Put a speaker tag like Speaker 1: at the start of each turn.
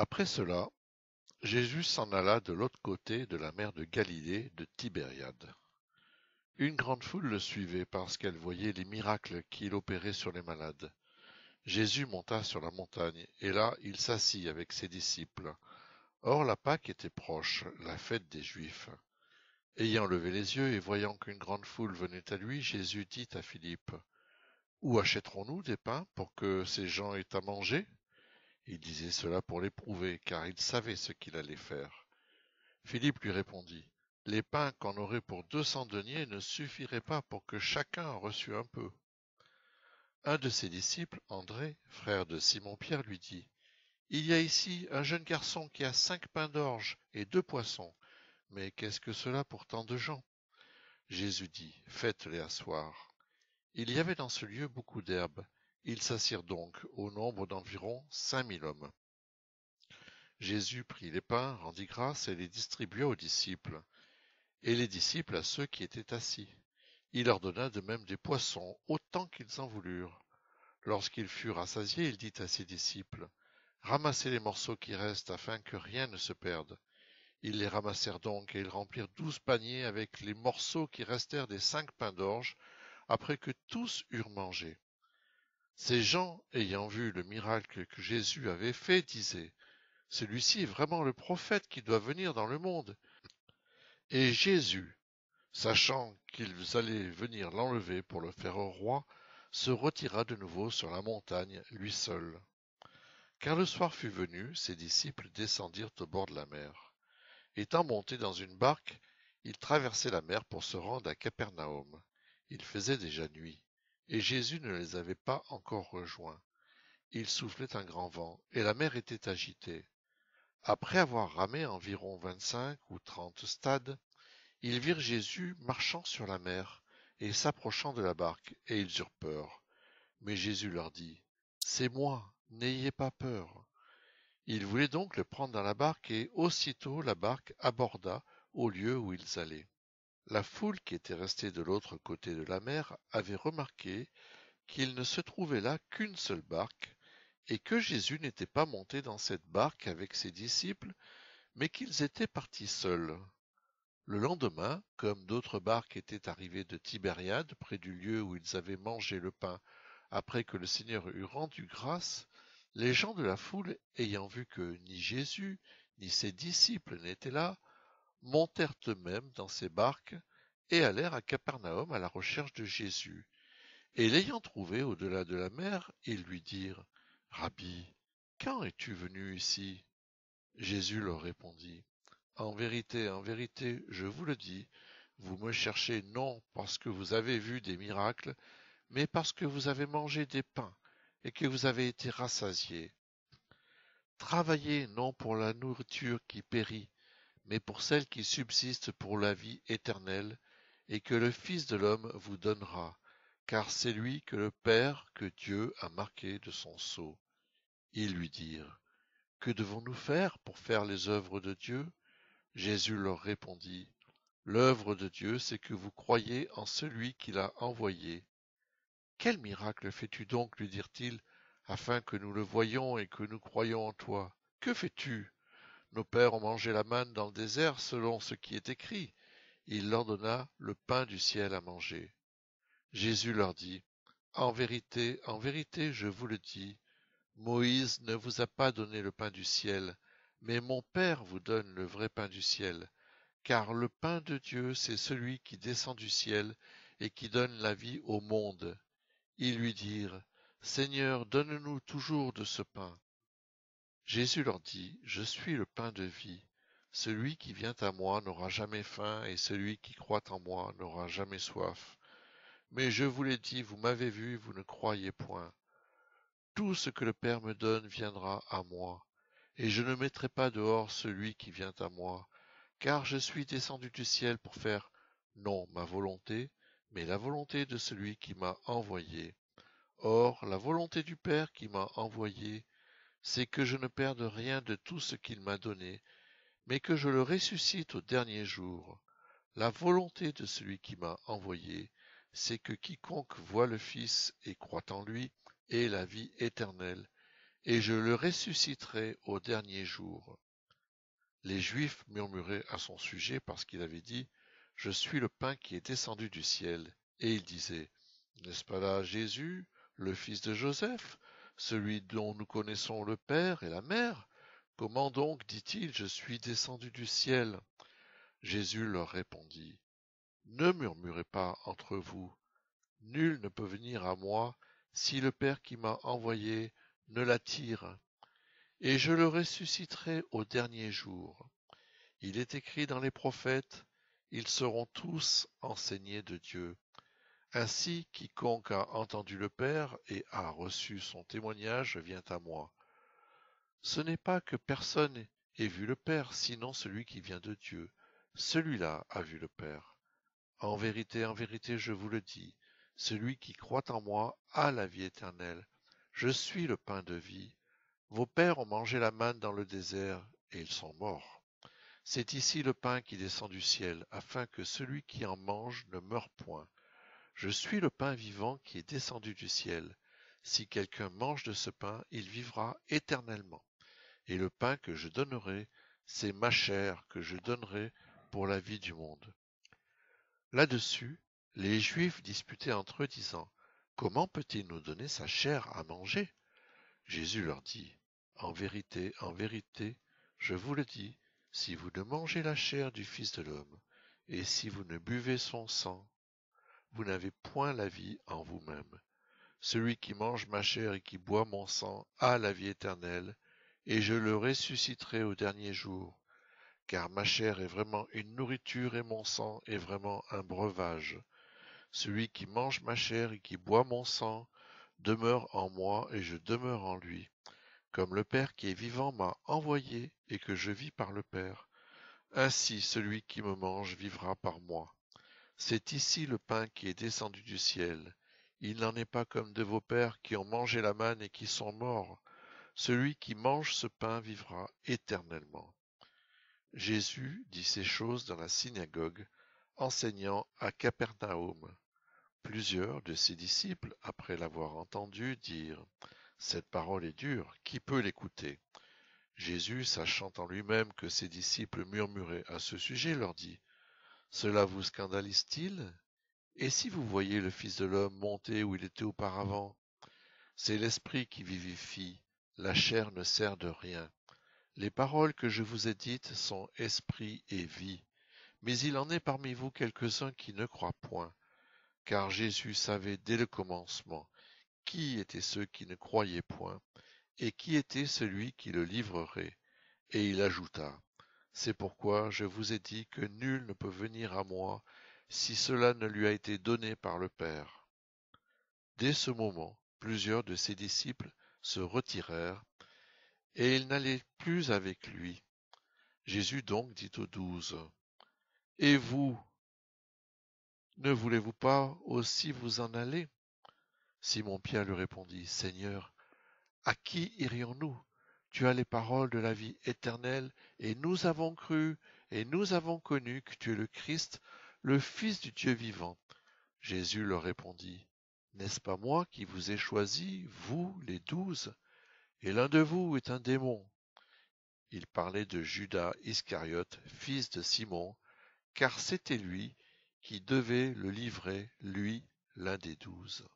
Speaker 1: Après cela, Jésus s'en alla de l'autre côté de la mer de Galilée de Tibériade. Une grande foule le suivait parce qu'elle voyait les miracles qu'il opérait sur les malades. Jésus monta sur la montagne, et là il s'assit avec ses disciples. Or la Pâque était proche, la fête des Juifs. Ayant levé les yeux et voyant qu'une grande foule venait à lui, Jésus dit à Philippe, Où achèterons-nous des pains pour que ces gens aient à manger? Il disait cela pour l'éprouver, car il savait ce qu'il allait faire. Philippe lui répondit. Les pains qu'on aurait pour deux cents deniers ne suffiraient pas pour que chacun en reçût un peu. Un de ses disciples, André, frère de Simon-Pierre, lui dit Il y a ici un jeune garçon qui a cinq pains d'orge et deux poissons. Mais qu'est-ce que cela pour tant de gens Jésus dit Faites-les asseoir. Il y avait dans ce lieu beaucoup d'herbes, ils s'assirent donc, au nombre d'environ cinq mille hommes. Jésus prit les pains, rendit grâce et les distribua aux disciples, et les disciples à ceux qui étaient assis. Il leur donna de même des poissons, autant qu'ils en voulurent. Lorsqu'ils furent rassasiés, il dit à ses disciples, Ramassez les morceaux qui restent afin que rien ne se perde. Ils les ramassèrent donc et ils remplirent douze paniers avec les morceaux qui restèrent des cinq pains d'orge, après que tous eurent mangé. Ces gens, ayant vu le miracle que Jésus avait fait, disaient, Celui-ci est vraiment le prophète qui doit venir dans le monde. Et Jésus, sachant qu'ils allaient venir l'enlever pour le faire roi, se retira de nouveau sur la montagne, lui seul. Car le soir fut venu, ses disciples descendirent au bord de la mer. Étant montés dans une barque, ils traversaient la mer pour se rendre à Capernaum. Il faisait déjà nuit. Et Jésus ne les avait pas encore rejoints. Il soufflait un grand vent, et la mer était agitée. Après avoir ramé environ vingt-cinq ou trente stades, ils virent Jésus marchant sur la mer et s'approchant de la barque, et ils eurent peur. Mais Jésus leur dit, C'est moi, n'ayez pas peur. Ils voulaient donc le prendre dans la barque, et aussitôt la barque aborda au lieu où ils allaient. La foule qui était restée de l'autre côté de la mer avait remarqué qu'il ne se trouvait là qu'une seule barque, et que Jésus n'était pas monté dans cette barque avec ses disciples, mais qu'ils étaient partis seuls. Le lendemain, comme d'autres barques étaient arrivées de Tibériade, près du lieu où ils avaient mangé le pain, après que le Seigneur eut rendu grâce, les gens de la foule, ayant vu que ni Jésus ni ses disciples n'étaient là, montèrent eux-mêmes dans ces barques, et allèrent à Capernaum à la recherche de Jésus. Et l'ayant trouvé au-delà de la mer, ils lui dirent, Rabbi, quand es-tu venu ici Jésus leur répondit, En vérité, en vérité, je vous le dis, vous me cherchez non parce que vous avez vu des miracles, mais parce que vous avez mangé des pains et que vous avez été rassasiés. Travaillez non pour la nourriture qui périt, mais pour celle qui subsiste pour la vie éternelle, et que le Fils de l'homme vous donnera, car c'est lui que le Père que Dieu a marqué de son sceau. Ils lui dirent, Que devons-nous faire pour faire les œuvres de Dieu Jésus leur répondit, L'œuvre de Dieu, c'est que vous croyez en celui qui l'a envoyé. Quel miracle fais-tu donc, lui dirent-ils, afin que nous le voyions et que nous croyions en toi Que fais-tu nos pères ont mangé la manne dans le désert selon ce qui est écrit. il leur donna le pain du ciel à manger. Jésus leur dit, En vérité, en vérité, je vous le dis, Moïse ne vous a pas donné le pain du ciel, mais mon Père vous donne le vrai pain du ciel, car le pain de Dieu, c'est celui qui descend du ciel et qui donne la vie au monde. Ils lui dirent, Seigneur, donne-nous toujours de ce pain. Jésus leur dit, Je suis le pain de vie. Celui qui vient à moi n'aura jamais faim, et celui qui croit en moi n'aura jamais soif. Mais je vous l'ai dit, vous m'avez vu, vous ne croyez point. Tout ce que le Père me donne viendra à moi, et je ne mettrai pas dehors celui qui vient à moi, car je suis descendu du ciel pour faire non ma volonté, mais la volonté de celui qui m'a envoyé. Or, la volonté du Père qui m'a envoyé, c'est que je ne perde rien de tout ce qu'il m'a donné, mais que je le ressuscite au dernier jour. La volonté de celui qui m'a envoyé, c'est que quiconque voit le Fils et croit en lui ait la vie éternelle, et je le ressusciterai au dernier jour. Les Juifs murmuraient à son sujet parce qu'il avait dit Je suis le pain qui est descendu du ciel. Et ils disaient N'est-ce pas là Jésus, le fils de Joseph, celui dont nous connaissons le Père et la Mère. Comment donc, dit-il, je suis descendu du ciel Jésus leur répondit, Ne murmurez pas entre vous, nul ne peut venir à moi si le Père qui m'a envoyé ne l'attire, et je le ressusciterai au dernier jour. Il est écrit dans les prophètes, ils seront tous enseignés de Dieu. Ainsi quiconque a entendu le Père et a reçu son témoignage vient à moi. Ce n'est pas que personne ait vu le Père, sinon celui qui vient de Dieu. Celui-là a vu le Père. En vérité, en vérité, je vous le dis, celui qui croit en moi a la vie éternelle. Je suis le pain de vie. Vos pères ont mangé la manne dans le désert, et ils sont morts. C'est ici le pain qui descend du ciel, afin que celui qui en mange ne meure point. Je suis le pain vivant qui est descendu du ciel. Si quelqu'un mange de ce pain, il vivra éternellement. Et le pain que je donnerai, c'est ma chair que je donnerai pour la vie du monde. Là-dessus, les Juifs disputaient entre eux, disant Comment peut-il nous donner sa chair à manger Jésus leur dit En vérité, en vérité, je vous le dis, si vous ne mangez la chair du Fils de l'homme, et si vous ne buvez son sang, vous n'avez point la vie en vous-même. Celui qui mange ma chair et qui boit mon sang a la vie éternelle, et je le ressusciterai au dernier jour. Car ma chair est vraiment une nourriture et mon sang est vraiment un breuvage. Celui qui mange ma chair et qui boit mon sang demeure en moi et je demeure en lui. Comme le Père qui est vivant m'a envoyé et que je vis par le Père, ainsi celui qui me mange vivra par moi. C'est ici le pain qui est descendu du ciel. Il n'en est pas comme de vos pères qui ont mangé la manne et qui sont morts. Celui qui mange ce pain vivra éternellement. Jésus dit ces choses dans la synagogue, enseignant à Capernaum. Plusieurs de ses disciples, après l'avoir entendu, dirent Cette parole est dure, qui peut l'écouter Jésus, sachant en lui-même que ses disciples murmuraient à ce sujet, leur dit cela vous scandalise-t-il Et si vous voyez le Fils de l'homme monter où il était auparavant C'est l'Esprit qui vivifie, la chair ne sert de rien. Les paroles que je vous ai dites sont esprit et vie, mais il en est parmi vous quelques-uns qui ne croient point, car Jésus savait dès le commencement qui étaient ceux qui ne croyaient point, et qui était celui qui le livrerait. Et il ajouta, c'est pourquoi je vous ai dit que nul ne peut venir à moi si cela ne lui a été donné par le Père. Dès ce moment, plusieurs de ses disciples se retirèrent, et ils n'allaient plus avec lui. Jésus donc dit aux douze, Et vous, ne voulez-vous pas aussi vous en aller Simon Pierre lui répondit, Seigneur, à qui irions-nous tu as les paroles de la vie éternelle, et nous avons cru, et nous avons connu que tu es le Christ, le Fils du Dieu vivant. Jésus leur répondit, N'est-ce pas moi qui vous ai choisi, vous, les douze, et l'un de vous est un démon Il parlait de Judas Iscariote, fils de Simon, car c'était lui qui devait le livrer, lui, l'un des douze.